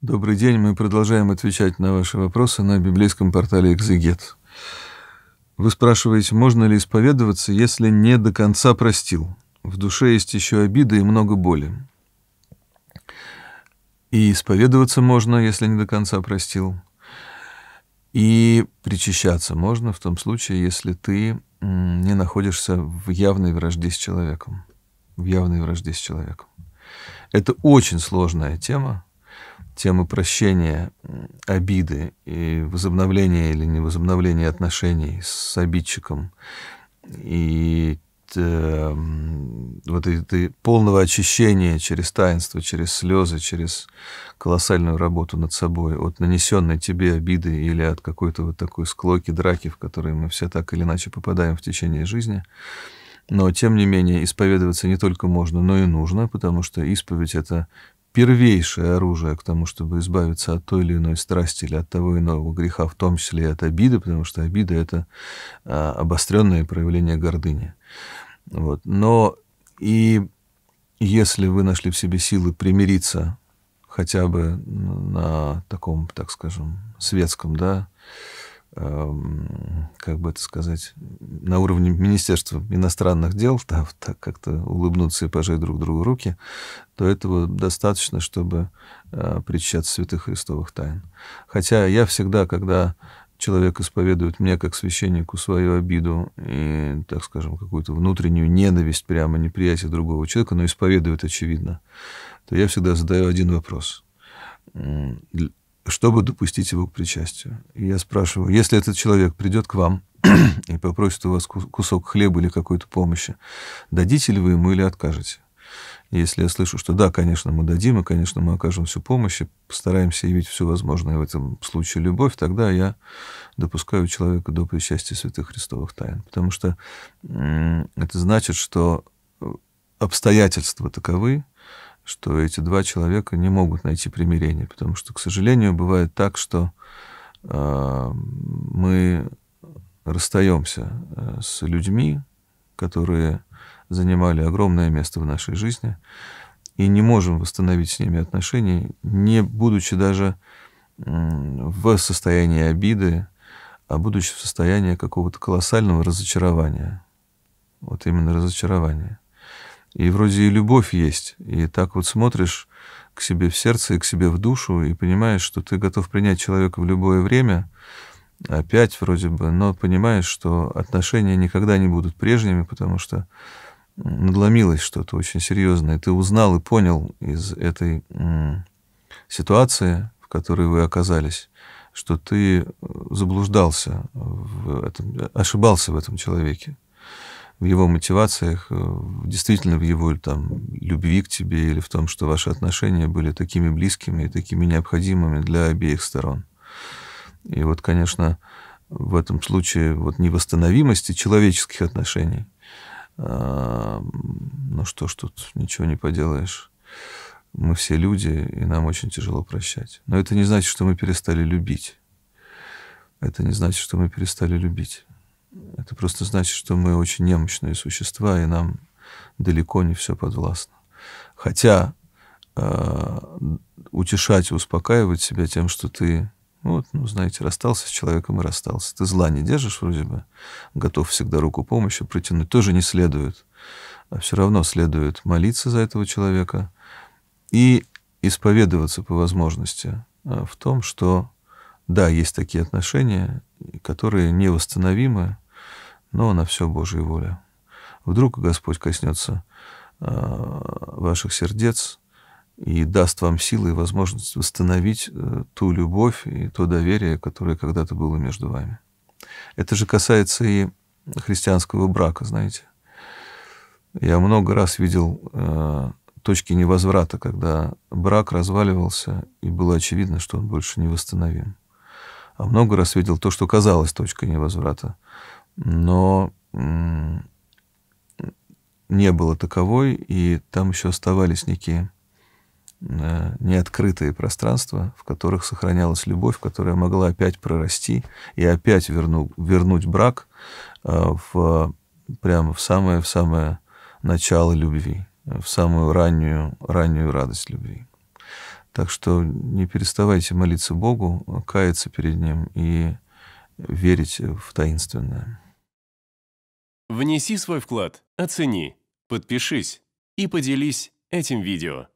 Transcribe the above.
Добрый день. Мы продолжаем отвечать на ваши вопросы на библейском портале «Экзегет». Вы спрашиваете, можно ли исповедоваться, если не до конца простил? В душе есть еще обида и много боли. И исповедоваться можно, если не до конца простил. И причащаться можно в том случае, если ты не находишься в явной вражде с человеком. В явной вражде с человеком. Это очень сложная тема, темы прощения, обиды и возобновления или невозобновления отношений с обидчиком и э, вот этой полного очищения через таинство, через слезы, через колоссальную работу над собой от нанесенной тебе обиды или от какой-то вот такой склоки, драки, в которые мы все так или иначе попадаем в течение жизни. Но, тем не менее, исповедоваться не только можно, но и нужно, потому что исповедь — это первейшее оружие к тому, чтобы избавиться от той или иной страсти или от того иного греха, в том числе и от обиды, потому что обида — это а, обостренное проявление гордыни. Вот. Но и если вы нашли в себе силы примириться хотя бы на таком, так скажем, светском, да, эм, как бы это сказать, на уровне Министерства иностранных дел, там так как-то улыбнуться и пожать друг другу руки, то этого достаточно, чтобы э, а, причащаться святых христовых тайн. Хотя я всегда, когда человек исповедует мне как священнику свою обиду и, так скажем, какую-то внутреннюю ненависть, прямо неприятие другого человека, но исповедует очевидно, то я всегда задаю один вопрос. Чтобы допустить его к причастию. И я спрашиваю, если этот человек придет к вам и попросит у вас кусок хлеба или какой-то помощи, дадите ли вы ему или откажете? Если я слышу, что да, конечно, мы дадим, и, конечно, мы окажем всю помощь, и постараемся явить все возможное в этом случае любовь, тогда я допускаю человека до причастия святых Христовых тайн. Потому что это значит, что э, обстоятельства таковы, что эти два человека не могут найти примирение, потому что, к сожалению, бывает так, что э, мы расстаемся э, с людьми, которые занимали огромное место в нашей жизни, и не можем восстановить с ними отношения, не будучи даже в состоянии обиды, а будучи в состоянии какого-то колоссального разочарования. Вот именно разочарования. И вроде и любовь есть, и так вот смотришь к себе в сердце и к себе в душу, и понимаешь, что ты готов принять человека в любое время — опять вроде бы, но понимаешь, что отношения никогда не будут прежними, потому что надломилось что-то очень серьезное. Ты узнал и понял из этой ситуации, в которой вы оказались, что ты э, заблуждался, в этом, ошибался в этом человеке, в его мотивациях, э, действительно в его там, любви к тебе или в том, что ваши отношения были такими близкими и такими необходимыми для обеих сторон. И вот, конечно, в этом случае вот невосстановимости человеческих отношений, а, ну что ж тут, ничего не поделаешь. Мы все люди, и нам очень тяжело прощать. Но это не значит, что мы перестали любить. Это не значит, что мы перестали любить. Это просто значит, что мы очень немощные существа, и нам далеко не все подвластно. Хотя э, утешать успокаивать себя тем, что ты вот, ну, знаете, расстался с человеком и расстался. Ты зла не держишь вроде бы, готов всегда руку помощи протянуть, тоже не следует. А все равно следует молиться за этого человека и исповедоваться по возможности а, в том, что да, есть такие отношения, которые невосстановимы, но на все Божьей воля. Вдруг Господь коснется а, ваших сердец, и даст вам силы и возможность восстановить э, ту любовь и то доверие, которое когда-то было между вами. Это же касается и христианского брака, знаете. Я много раз видел э, точки невозврата, когда брак разваливался, и было очевидно, что он больше не восстановим. А много раз видел то, что казалось точкой невозврата, но э, не было таковой, и там еще оставались некие неоткрытые пространства, в которых сохранялась любовь, которая могла опять прорасти и опять верну, вернуть брак э, в, прямо в самое, в самое начало любви, в самую раннюю, раннюю радость любви. Так что не переставайте молиться Богу, каяться перед Ним и верить в таинственное. Внеси свой вклад, оцени, подпишись и поделись этим видео.